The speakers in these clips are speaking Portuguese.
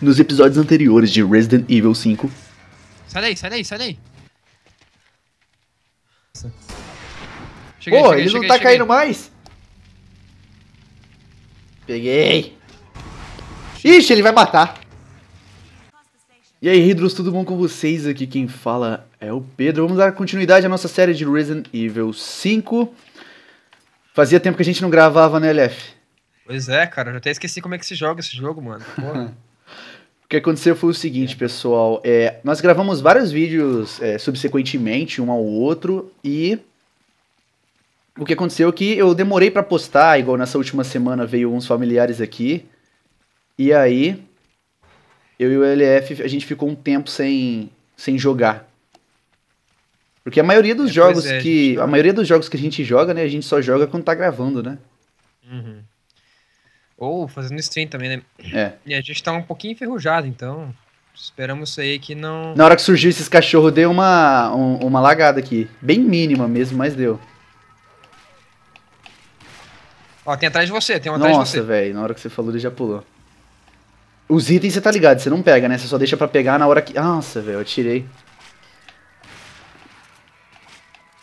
nos episódios anteriores de Resident Evil 5. Sai daí, sai daí, sai daí. Pô, ele cheguei, não tá cheguei. caindo mais? Peguei. Ixi, ele vai matar. E aí, Hidros, tudo bom com vocês? Aqui quem fala é o Pedro. Vamos dar continuidade à nossa série de Resident Evil 5. Fazia tempo que a gente não gravava, né, LF? Pois é, cara, eu já até esqueci como é que se joga esse jogo, mano. Porra. O que aconteceu foi o seguinte, é. pessoal. É, nós gravamos vários vídeos é, subsequentemente, um ao outro, e o que aconteceu é que eu demorei para postar, igual nessa última semana veio uns familiares aqui. E aí, eu e o LF, a gente ficou um tempo sem, sem jogar. Porque a maioria dos é, jogos é, que. A, a maioria dos jogos que a gente joga, né, a gente só joga quando tá gravando, né? Uhum. Ou fazendo stream também, né? É. E a gente tá um pouquinho enferrujado, então. Esperamos aí que não. Na hora que surgiu esses cachorros, deu uma, um, uma lagada aqui. Bem mínima mesmo, mas deu. Ó, tem atrás de você, tem um atrás Nossa, de você. Nossa, velho, na hora que você falou, ele já pulou. Os itens você tá ligado, você não pega, né? Você só deixa pra pegar na hora que. Nossa, velho, eu tirei.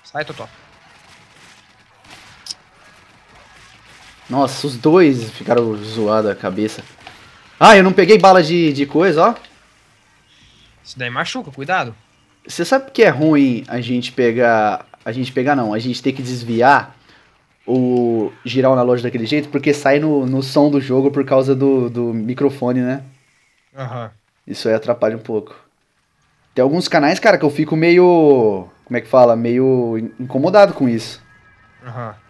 Sai, Totó. Nossa, os dois ficaram zoados a cabeça. Ah, eu não peguei bala de, de coisa, ó. Isso daí machuca, cuidado. Você sabe que é ruim a gente pegar. A gente pegar não, a gente ter que desviar o girar o loja daquele jeito, porque sai no, no som do jogo por causa do, do microfone, né? Aham. Uhum. Isso aí atrapalha um pouco. Tem alguns canais, cara, que eu fico meio. Como é que fala? Meio incomodado com isso. Aham. Uhum.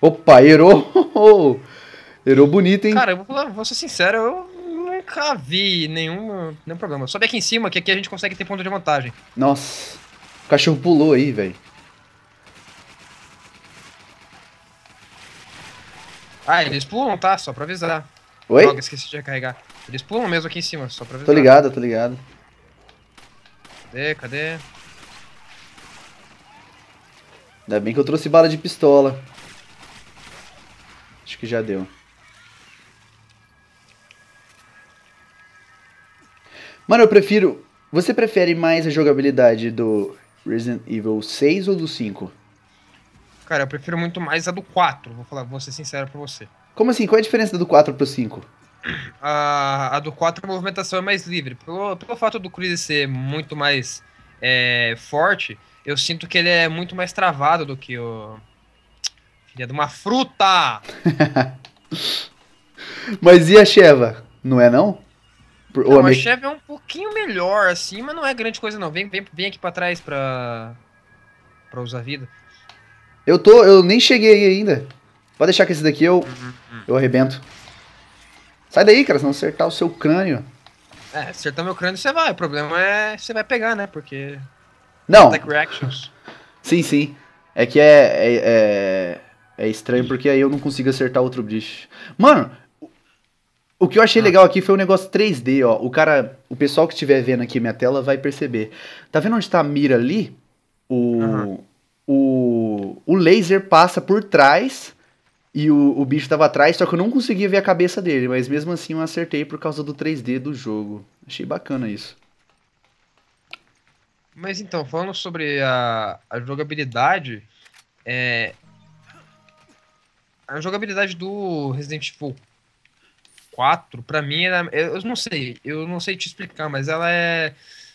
Opa, erou, erou bonito, hein? Cara, eu vou, vou ser sincero, eu nunca vi nenhum, nenhum problema. Sobe aqui em cima, que aqui a gente consegue ter ponto de vantagem. Nossa, o cachorro pulou aí, velho. Ah, eles pulam, tá? Só pra avisar. Oi? Droga, esqueci de recarregar. Eles pulam mesmo aqui em cima, só pra avisar. Tô ligado, tô ligado. Cadê, cadê? Ainda bem que eu trouxe bala de pistola. Acho que já deu. Mano, eu prefiro... Você prefere mais a jogabilidade do Resident Evil 6 ou do 5? Cara, eu prefiro muito mais a do 4, vou, falar, vou ser sincero pra você. Como assim? Qual é a diferença do 4 pro 5? A, a do 4 a movimentação é mais livre. Pelo, pelo fato do Chris ser muito mais é, forte, eu sinto que ele é muito mais travado do que o, Dia é de uma fruta! mas e a Sheva? Não é não? Por, não, a, me... é um pouquinho melhor, assim, mas não é grande coisa não. Vem, vem, vem aqui pra trás pra, pra usar vida. Eu tô, eu nem cheguei ainda. Pode deixar que esse daqui eu, uhum, eu arrebento. Sai daí, cara, se não acertar o seu crânio. É, acertar meu crânio você vai. O problema é você vai pegar, né? Porque. Não. Attack reactions. Sim, sim. É que é, é, é... É estranho porque aí eu não consigo acertar outro bicho. Mano, o que eu achei ah. legal aqui foi o um negócio 3D, ó. O cara, o pessoal que estiver vendo aqui minha tela vai perceber. Tá vendo onde tá a mira ali? O, o, o laser passa por trás e o, o bicho tava atrás, só que eu não conseguia ver a cabeça dele. Mas mesmo assim eu acertei por causa do 3D do jogo. Achei bacana isso. Mas então, falando sobre a, a jogabilidade, é, a jogabilidade do Resident Evil 4, pra mim, era, eu não sei, eu não sei te explicar, mas ela é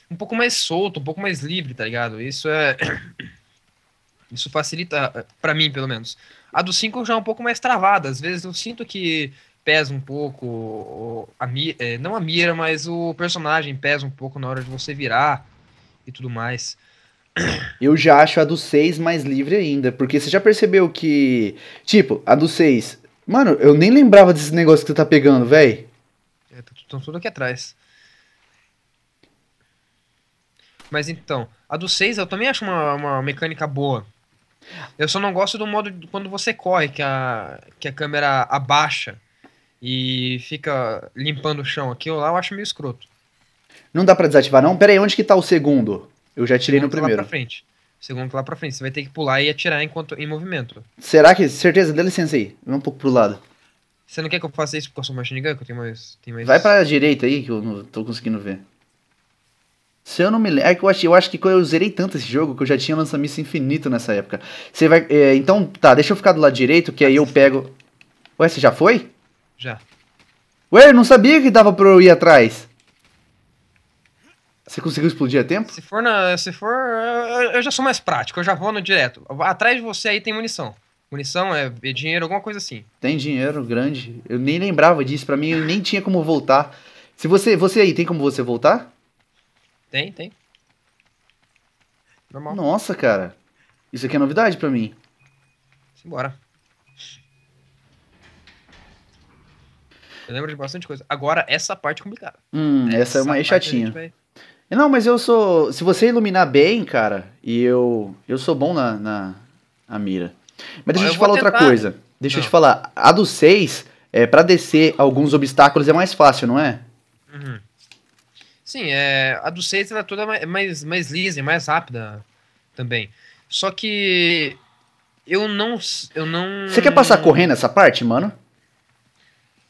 um pouco mais solta, um pouco mais livre, tá ligado? Isso é. Isso facilita, para mim, pelo menos. A do 5 já é um pouco mais travada. Às vezes eu sinto que pesa um pouco, a mi, é, não a mira, mas o personagem pesa um pouco na hora de você virar e tudo mais. Eu já acho a do 6 mais livre ainda, porque você já percebeu que. Tipo, a do 6. Mano, eu nem lembrava desse negócio que você tá pegando, velho. É, estão tudo aqui atrás. Mas então, a do 6 eu também acho uma, uma mecânica boa. Eu só não gosto do modo de, quando você corre, que a, que a câmera abaixa e fica limpando o chão. aqui ou lá eu acho meio escroto. Não dá pra desativar, não? Pera aí, onde que tá o segundo? Eu já tirei no tá primeiro. Lá pra frente. Segundo tá lá pra frente. Você vai ter que pular e atirar enquanto em movimento. Será que. Certeza, dá licença aí. Vai um pouco pro lado. Você não quer que eu faça isso com a sua machine gun? Que eu tenho mais, tenho mais. Vai pra direita aí que eu não tô conseguindo ver. Se eu não me lembro. É que eu acho, eu acho que eu zerei tanto esse jogo que eu já tinha lançamento infinito nessa época. Você vai. É, então, tá, deixa eu ficar do lado direito, que aí eu pego. Ué, você já foi? Já. Ué, eu não sabia que dava pra eu ir atrás. Você conseguiu explodir a tempo? Se for, na, se for eu já sou mais prático, eu já vou no direto. Atrás de você aí tem munição. Munição é, é dinheiro, alguma coisa assim. Tem dinheiro grande. Eu nem lembrava disso, para mim eu nem tinha como voltar. Se você, você aí tem como você voltar? Tem, tem. Normal. Nossa, cara. Isso aqui é novidade para mim. Simbora. Eu lembro de bastante coisa. Agora, essa parte é complicada. Hum, essa, é essa é uma chatinha. Vai... Não, mas eu sou. Se você iluminar bem, cara, e eu. Eu sou bom na, na, na mira. Mas deixa eu, te falar tentar. outra coisa. Deixa não. eu te ah. falar. A do 6, é, para descer alguns obstáculos é mais fácil, não é? Uhum. Sim, é, a do 6 ela é toda mais, mais lisa e mais rápida também. Só que eu não. Eu não. Você quer passar correndo essa parte, mano?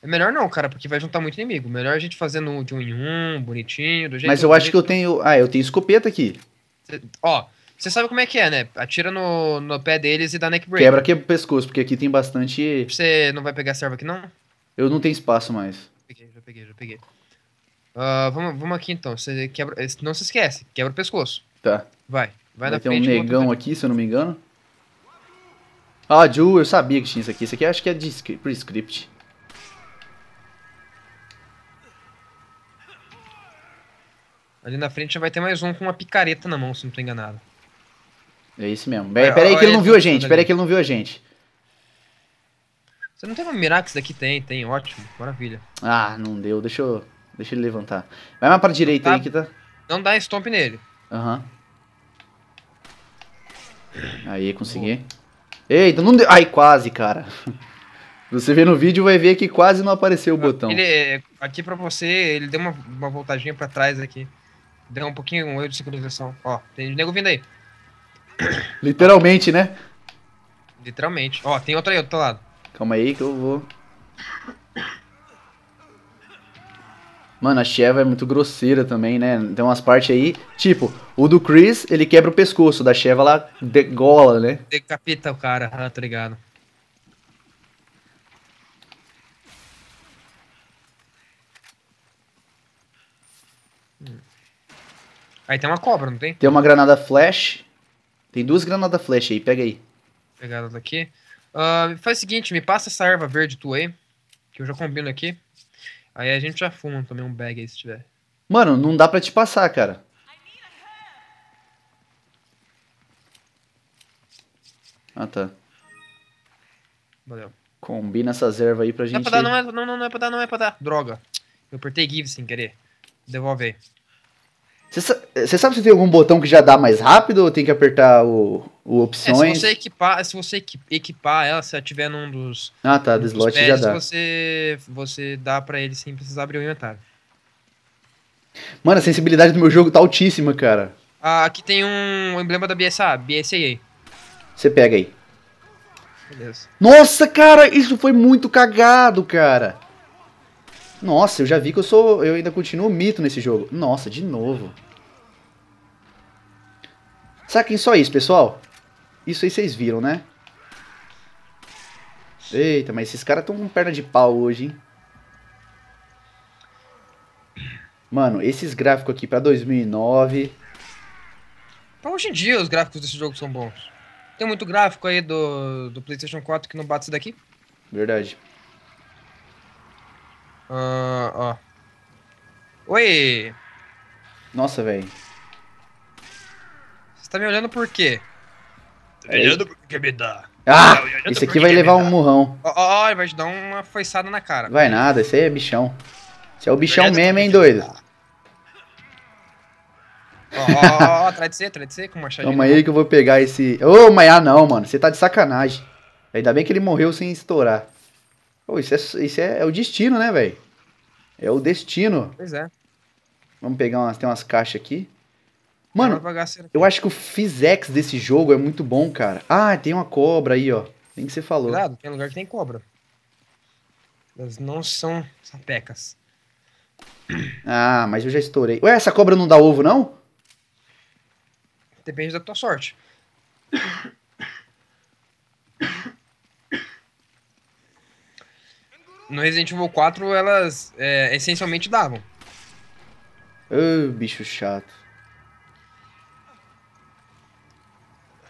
É melhor não, cara, porque vai juntar muito inimigo. Melhor a gente fazendo de um em um, bonitinho, do jeito Mas eu acho que eu tenho. Ah, eu tenho escopeta aqui. Cê... Ó, você sabe como é que é, né? Atira no, no pé deles e dá neck break. Quebra aqui o pescoço, porque aqui tem bastante. Você não vai pegar serva aqui, não? Eu não tenho espaço mais. Peguei, já peguei, já peguei. Uh, vamos, vamos aqui então. Você quebra. Não se esquece, quebra o pescoço. Tá. Vai. Vai, vai na ter frente. Tem um negão aqui, se eu não me engano. Ah, Ju, eu sabia que tinha isso aqui. Isso aqui acho que é de script, script Ali na frente já vai ter mais um com uma picareta na mão, se não tô enganado. É isso mesmo. Pera, pera aí que ele não viu a tá gente, pera aí que ele não viu a gente. Você não tem uma mirar que isso daqui tem, tem, ótimo, maravilha. Ah, não deu, deixa eu, deixa ele levantar. Vai mais pra direita tá, aí que tá... Não dá stomp nele. Aham. Uhum. Aí, consegui. Boa. Eita, então não deu... Ai, quase, cara. Você vê no vídeo vai ver que quase não apareceu o botão. Ele, é, aqui pra você, ele deu uma, uma voltadinha pra trás aqui. Deu um pouquinho, um erro de sincronização. Ó, tem nego vindo aí. Literalmente, né? Literalmente. Ó, tem outra aí, outro lado. Calma aí que eu vou. Mano, a Sheva é muito grosseira também, né? Tem umas partes aí, tipo, o do Chris, ele quebra o pescoço, da Sheva ela degola, né? Decapita o cara, tá ligado. Aí tem uma cobra, não tem? Tem uma granada flash. Tem duas granadas flash aí, pega aí. Vou pegar ela daqui. Uh, faz o seguinte, me passa essa erva verde tua aí, que eu já combino aqui. Aí a gente já fuma também um bag aí se tiver. Mano, não dá pra te passar, cara. Ah, tá. Valeu. Combina essas ervas aí pra gente... Não é pra dar, não é, não, não, não é pra dar, não é pra dar. Droga. Eu apertei give sem querer. Devolve aí. Você sabe se tem algum botão que já dá mais rápido ou tem que apertar o, o opções? É, se você equipar, se você equipar ela, se ela tiver num dos. Ah tá, do slot já dá. Você, você dá para ele sem precisar abrir o inventário. Mano, a sensibilidade do meu jogo tá altíssima, cara. Ah, aqui tem um emblema da BSA, BSA. Você pega aí. Beleza. Nossa, cara, isso foi muito cagado, cara. Nossa, eu já vi que eu sou. Eu ainda continuo mito nesse jogo. Nossa, de novo. Saquem só isso, pessoal. Isso aí vocês viram, né? Eita, mas esses caras estão com perna de pau hoje, hein? Mano, esses gráficos aqui pra 2009... Pra hoje em dia os gráficos desse jogo são bons. Tem muito gráfico aí do, do PlayStation 4 que não bate isso daqui. Verdade. Uh, ó. Oi! Nossa, velho tá me olhando por quê? Tá me é olhando porque ah, tá me dá. Ah, isso esse aqui vai levar um murrão. Ó, ó, ó, vai te dar uma foiçada na cara. Vai nada, esse aí é bichão. Esse é o bichão mesmo, hein, doido. Ó, ó, ó, atrás de você, atrás de você, com o machado. Calma aí que eu vou pegar esse... Ô, oh, ah, Maiá, não, mano, você tá de sacanagem. Ainda bem que ele morreu sem estourar. Pô, isso é, isso é, é o destino, né, velho? É o destino. Pois é. Vamos pegar umas, tem umas caixas aqui. Mano, eu acho que o fisex desse jogo é muito bom, cara. Ah, tem uma cobra aí, ó. Tem que você falou. Cuidado, tem lugar que tem cobra. Elas não são sapecas. Ah, mas eu já estourei. Ué, essa cobra não dá ovo, não? Depende da tua sorte. No Resident Evil 4, elas é, essencialmente davam. Ô, oh, bicho chato.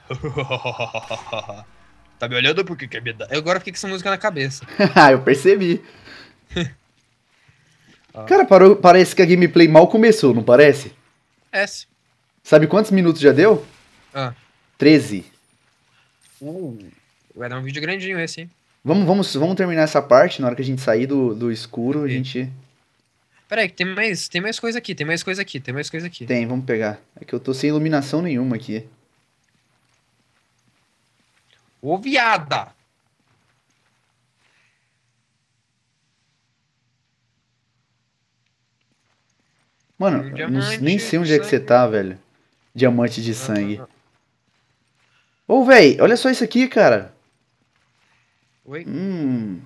tá me olhando porque quer me dar. Eu agora fiquei com essa música na cabeça. Ah, eu percebi. Ah. Cara, parou, parece que a gameplay mal começou, não parece? É. Sabe quantos minutos já deu? Ah. 13. Uh, vai dar um vídeo grandinho esse, hein? Vamos, vamos, vamos terminar essa parte. Na hora que a gente sair do, do escuro, a gente. Peraí, tem mais, tem mais coisa aqui, tem mais coisa aqui, tem mais coisa aqui. Tem, vamos pegar. É que eu tô sem iluminação nenhuma aqui. Ô, viada! Mano, nem sei onde é que você tá, velho. Diamante de sangue. Ô, oh, velho, olha só isso aqui, cara. Oi? Hum.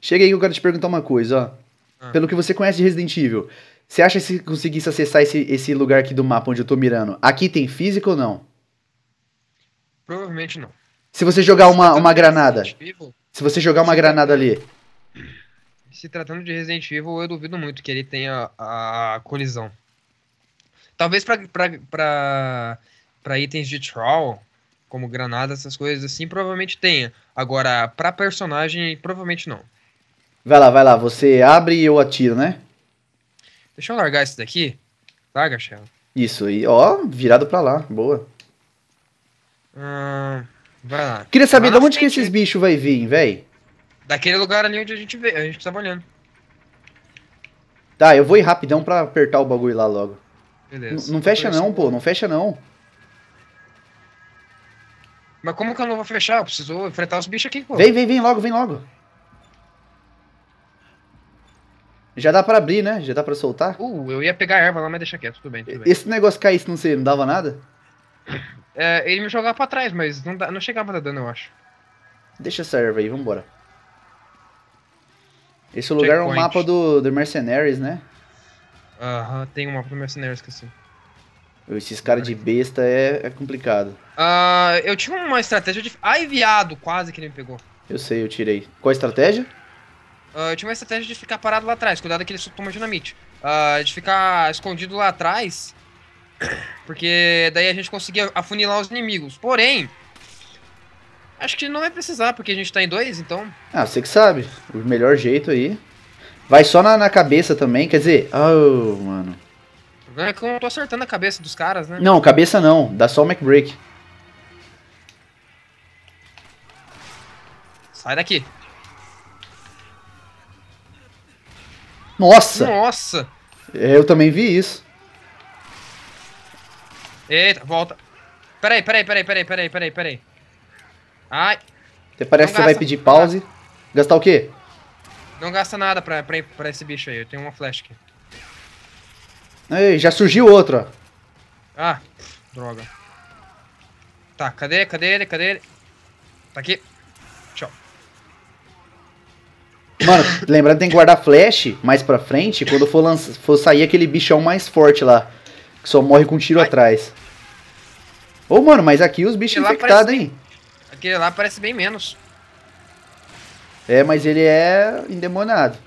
Chega aí que eu quero te perguntar uma coisa, ó. Ah. Pelo que você conhece de Resident Evil, você acha que se conseguisse acessar esse, esse lugar aqui do mapa onde eu tô mirando, aqui tem física ou não? Provavelmente não. Se você jogar uma, uma granada. se você jogar uma granada ali. Se tratando de Resident Evil, eu duvido muito que ele tenha a, colisão. Talvez pra, pra, pra, pra itens de troll, como granada, essas coisas assim, provavelmente tenha. Agora, pra personagem, provavelmente não. Vai lá, vai lá. Você abre e eu atiro, né? Deixa eu largar esse daqui. tá Shell. Isso aí, ó, virado pra lá. Boa. Hum, vai lá. Queria saber de onde que esses bichos vai vir, velho. Daquele lugar ali onde a gente vê, a gente tava olhando. Tá, eu vou ir rapidão pra apertar o bagulho lá logo. Beleza. N não fecha não, pô, não fecha não. Mas como que eu não vou fechar? Eu preciso enfrentar os bichos aqui, pô. Vem, vem, vem logo, vem logo. Já dá pra abrir, né? Já dá pra soltar. Uh, eu ia pegar a erva lá, mas deixa quieto, tudo bem. Tudo bem. Esse negócio caísse, não sei, não dava nada? É, ele me jogava pra trás, mas não, dá, não chegava a dar dano, eu acho. Deixa essa erva aí, vambora. Esse lugar Checkpoint. é um mapa do, do Mercenaries, né? Aham, uh -huh, tem um mapa do Mercenaries, esqueci. Esses caras de besta é, é complicado. Uh, eu tinha uma estratégia de. Ai, viado, quase que ele me pegou. Eu sei, eu tirei. Qual a estratégia? Uh, eu tinha uma estratégia de ficar parado lá atrás, cuidado que ele toma dinamite. Uh, de ficar escondido lá atrás porque daí a gente conseguia afunilar os inimigos. Porém, acho que não vai precisar, porque a gente tá em dois, então. Ah, você que sabe. O melhor jeito aí. Vai só na, na cabeça também, quer dizer. Oh, mano. O problema é que eu não tô acertando a cabeça dos caras, né? Não, cabeça não. Dá só o MacBreak. Sai daqui. Nossa! Nossa! É, eu também vi isso. Eita, volta. Peraí, peraí, peraí, peraí, peraí, peraí, peraí. Ai. Até parece que você vai pedir pause. Gastar o quê? Não gasta nada pra, pra, pra esse bicho aí. Eu tenho uma flash aqui. Ei, já surgiu outro, ó. Ah, droga. Tá, cadê, cadê ele, cadê ele? Tá aqui. Tchau. Mano, lembrando que tem que guardar flash mais pra frente quando for, lança, for sair aquele bichão mais forte lá. Que só morre com um tiro Ai. atrás. Ô, mano, mas aqui os bichos aquele infectados, hein? Bem... Aquele lá parece bem menos. É, mas ele é endemoniado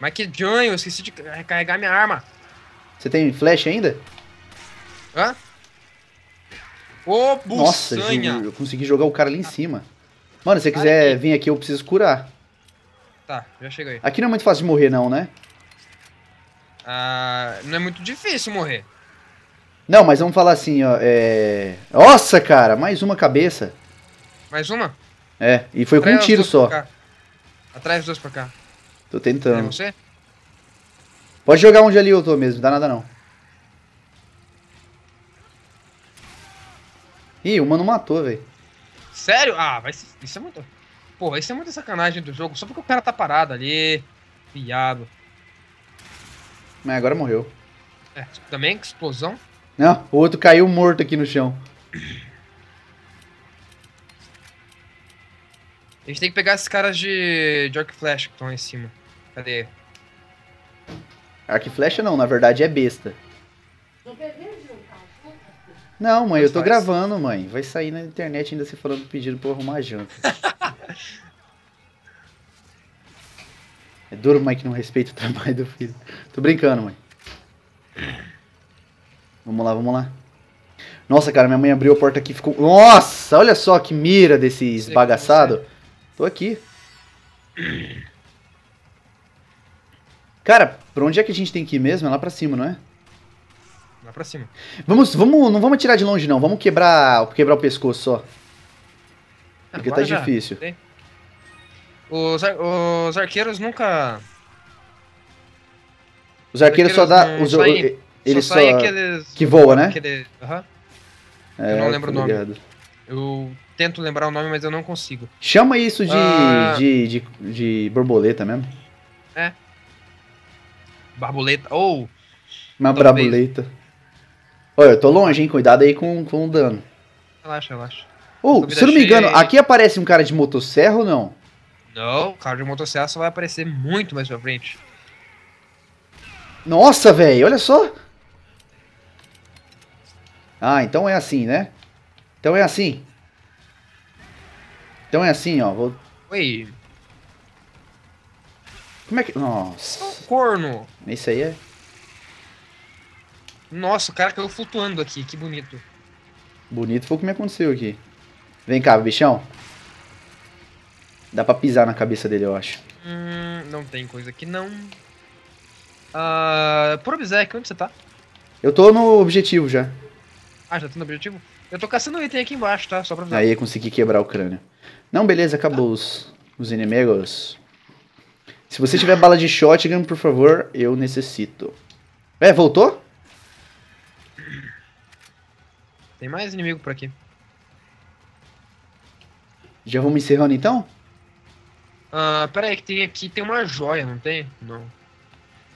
Mas que joinho, eu esqueci de recarregar minha arma. Você tem flash ainda? Hã? Ô, Nossa, eu, eu consegui jogar o cara ali em tá. cima. Mano, se você quiser aqui. vir aqui, eu preciso curar. Tá, já aí Aqui não é muito fácil de morrer, não, né? Ah, não é muito difícil morrer. Não, mas vamos falar assim, ó. É... Nossa, cara, mais uma cabeça. Mais uma? É, e foi Atrás com um tiro só. Atrás dos dois pra cá. Tô tentando. você? Pode jogar onde ali eu tô mesmo, dá nada não. Ih, o mano matou, velho. Sério? Ah, vai ser... isso é muito. Pô, isso é muita sacanagem do jogo, só porque o cara tá parado ali. Piado. Mas agora morreu. É, também, explosão. Não, né? o outro caiu morto aqui no chão. A gente tem que pegar esses caras de, de arco e flecha que estão lá em cima. Cadê? Arco e flecha não, na verdade é besta. Não, mãe, eu tô gravando, mãe. Vai sair na internet ainda se falando pedido pra eu arrumar a janta. é duro, mãe, que não respeita o trabalho do filho. Tô brincando, mãe. Vamos lá, vamos lá. Nossa, cara, minha mãe abriu a porta aqui e ficou... Nossa, olha só que mira desse esbagaçado. Tô aqui. Cara, pra onde é que a gente tem que ir mesmo? É lá pra cima, não é? Lá pra cima. Vamos, vamos, não vamos atirar de longe não, vamos quebrar, quebrar o pescoço só. É, Porque tá já. difícil. Os, ar os arqueiros nunca... Os arqueiros, os arqueiros só dá... Os, ele só, sai aqueles. Que voa, né? Aquele... Uhum. É, eu não lembro o nome. Ligado. Eu tento lembrar o nome, mas eu não consigo. Chama isso de, ah. de, de, de, borboleta mesmo. É. Barboleta. Ou. Oh, Uma braboleta. Olha, eu tô longe, hein? Cuidado aí com, com o dano. Relaxa, relaxa. Oh, se eu não me engano, cheia... aqui aparece um cara de motosserra ou não? Não, o cara de motosserra só vai aparecer muito mais pra frente. Nossa, velho, olha só. Ah, então é assim, né? Então é assim. Então é assim, ó. Vou... Oi. Como é que. Nossa. É um corno. Isso aí é. Nossa, o cara caiu flutuando aqui. Que bonito. Bonito foi o que me aconteceu aqui. Vem cá, bichão. Dá pra pisar na cabeça dele, eu acho. Hum, não tem coisa aqui, não. Ah. Uh, Probizek, onde você tá? Eu tô no objetivo já. Ah, já tá no objetivo? Eu tô caçando o item aqui embaixo, tá? Só pra ver. Aí eu consegui quebrar o crânio. Não, beleza, acabou os, os inimigos. Se você tiver bala de shotgun, por favor, eu necessito. É, voltou? Tem mais inimigo por aqui. Já vamos encerrando então? Ah, pera aí, que tem aqui, tem uma joia, não tem? Não.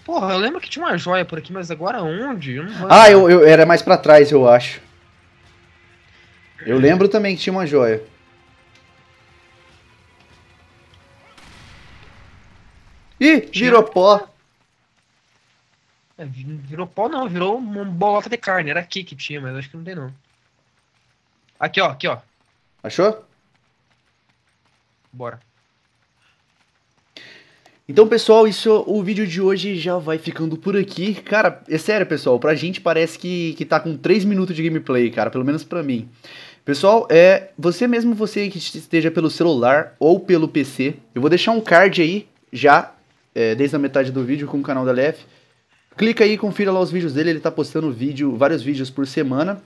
Porra, eu lembro que tinha uma joia por aqui, mas agora onde? Eu ah, eu, eu, era mais para trás, eu acho. Eu lembro também que tinha uma joia. Ih, virou pó. É, virou pó não, virou uma bolota de carne. Era aqui que tinha, mas acho que não tem não. Aqui, ó, aqui, ó. Achou? Bora. Então, pessoal, isso o vídeo de hoje já vai ficando por aqui. Cara, é sério, pessoal, pra gente parece que, que tá com 3 minutos de gameplay, cara, pelo menos pra mim. Pessoal, é você mesmo, você que esteja pelo celular ou pelo PC, eu vou deixar um card aí, já, é, desde a metade do vídeo, com o canal da Lef. Clica aí, confira lá os vídeos dele, ele tá postando vídeo, vários vídeos por semana.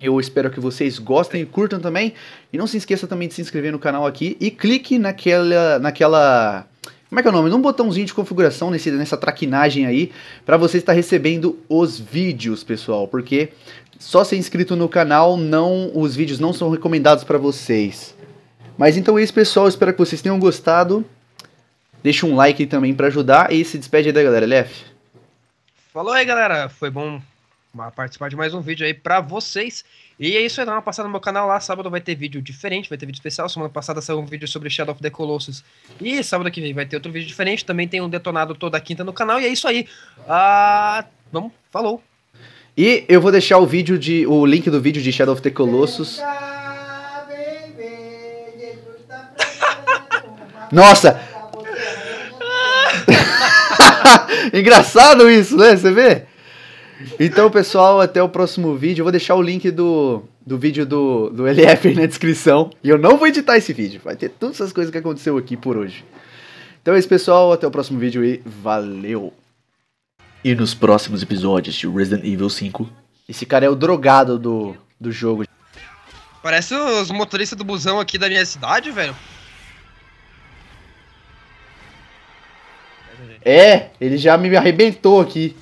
Eu espero que vocês gostem e curtam também. E não se esqueça também de se inscrever no canal aqui e clique naquela... naquela como é que é o nome? Num botãozinho de configuração nesse, nessa traquinagem aí, para você estar recebendo os vídeos, pessoal, porque só ser inscrito no canal, não os vídeos não são recomendados para vocês. Mas então é isso, pessoal, espero que vocês tenham gostado. Deixa um like também para ajudar e se despede aí da galera, Lef. Falou aí, galera, foi bom participar de mais um vídeo aí para vocês. E é isso aí, dá uma passada no meu canal lá. Sábado vai ter vídeo diferente, vai ter vídeo especial. Semana passada saiu um vídeo sobre Shadow of the Colossus. E sábado que vem vai ter outro vídeo diferente. Também tem um detonado toda quinta no canal. E é isso aí. Ah, vamos, falou. E eu vou deixar o vídeo de. o link do vídeo de Shadow of the Colossus. Tá Nossa! Engraçado isso, né? Você vê? Então, pessoal, até o próximo vídeo. Eu vou deixar o link do, do vídeo do, do LF aí na descrição. E eu não vou editar esse vídeo. Vai ter todas essas coisas que aconteceu aqui por hoje. Então é isso, pessoal. Até o próximo vídeo e valeu! E nos próximos episódios de Resident Evil 5. Esse cara é o drogado do, do jogo. Parece os motoristas do busão aqui da minha cidade, velho. É, ele já me arrebentou aqui.